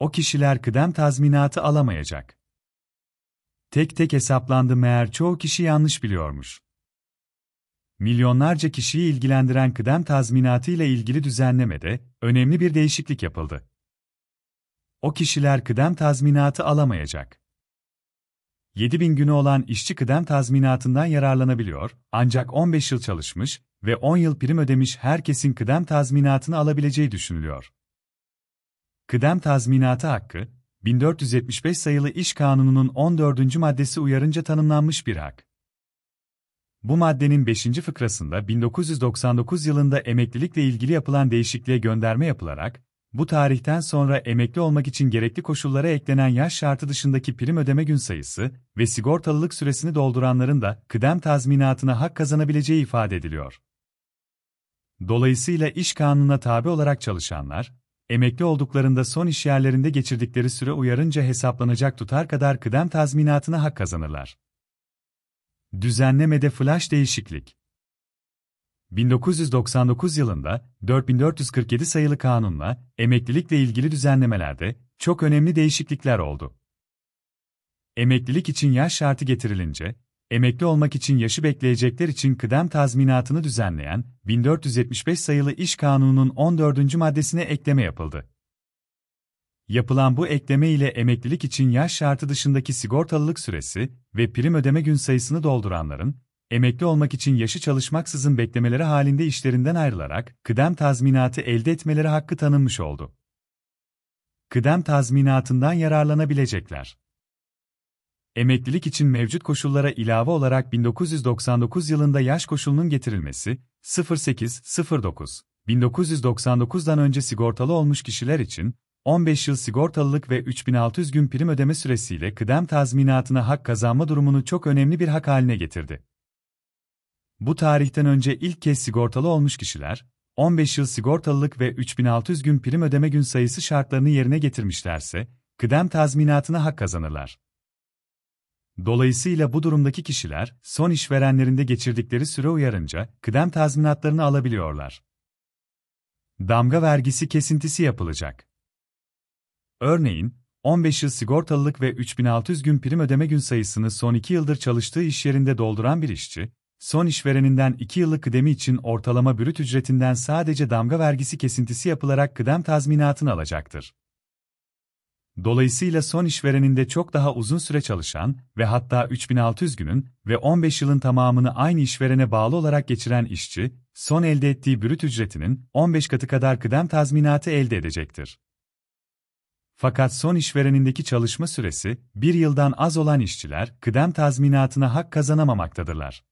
o kişiler kıdem tazminatı alamayacak. Tek tek hesaplandı meğer çoğu kişi yanlış biliyormuş. Milyonlarca kişiyi ilgilendiren kıdem tazminatı ile ilgili düzenlemede önemli bir değişiklik yapıldı. O kişiler kıdem tazminatı alamayacak. 7000 günü olan işçi kıdem tazminatından yararlanabiliyor, ancak 15 yıl çalışmış ve 10 yıl prim ödemiş herkesin kıdem tazminatını alabileceği düşünülüyor. Kıdem tazminatı hakkı, 1475 sayılı İş Kanunu'nun 14. maddesi uyarınca tanımlanmış bir hak. Bu maddenin 5. fıkrasında 1999 yılında emeklilikle ilgili yapılan değişikliğe gönderme yapılarak, bu tarihten sonra emekli olmak için gerekli koşullara eklenen yaş şartı dışındaki prim ödeme gün sayısı ve sigortalılık süresini dolduranların da kıdem tazminatına hak kazanabileceği ifade ediliyor. Dolayısıyla iş kanununa tabi olarak çalışanlar, emekli olduklarında son iş yerlerinde geçirdikleri süre uyarınca hesaplanacak tutar kadar kıdem tazminatına hak kazanırlar. Düzenlemede flash değişiklik 1999 yılında 4447 sayılı kanunla emeklilikle ilgili düzenlemelerde çok önemli değişiklikler oldu. Emeklilik için yaş şartı getirilince, emekli olmak için yaşı bekleyecekler için kıdem tazminatını düzenleyen 1475 sayılı İş Kanunu'nun 14. maddesine ekleme yapıldı. Yapılan bu ekleme ile emeklilik için yaş şartı dışındaki sigortalılık süresi ve prim ödeme gün sayısını dolduranların, emekli olmak için yaşı çalışmaksızın beklemeleri halinde işlerinden ayrılarak kıdem tazminatı elde etmeleri hakkı tanınmış oldu. Kıdem tazminatından yararlanabilecekler emeklilik için mevcut koşullara ilave olarak 1999 yılında yaş koşulunun getirilmesi, 08-09, 1999'dan önce sigortalı olmuş kişiler için, 15 yıl sigortalılık ve 3600 gün prim ödeme süresiyle kıdem tazminatına hak kazanma durumunu çok önemli bir hak haline getirdi. Bu tarihten önce ilk kez sigortalı olmuş kişiler, 15 yıl sigortalılık ve 3600 gün prim ödeme gün sayısı şartlarını yerine getirmişlerse, kıdem tazminatına hak kazanırlar. Dolayısıyla bu durumdaki kişiler, son işverenlerinde geçirdikleri süre uyarınca kıdem tazminatlarını alabiliyorlar. Damga vergisi kesintisi yapılacak. Örneğin, 15 yıl sigortalılık ve 3600 gün prim ödeme gün sayısını son 2 yıldır çalıştığı iş yerinde dolduran bir işçi, son işvereninden 2 yıllık kıdemi için ortalama bürüt ücretinden sadece damga vergisi kesintisi yapılarak kıdem tazminatını alacaktır. Dolayısıyla son işvereninde çok daha uzun süre çalışan ve hatta 3600 günün ve 15 yılın tamamını aynı işverene bağlı olarak geçiren işçi, son elde ettiği brüt ücretinin 15 katı kadar kıdem tazminatı elde edecektir. Fakat son işverenindeki çalışma süresi, bir yıldan az olan işçiler, kıdem tazminatına hak kazanamamaktadırlar.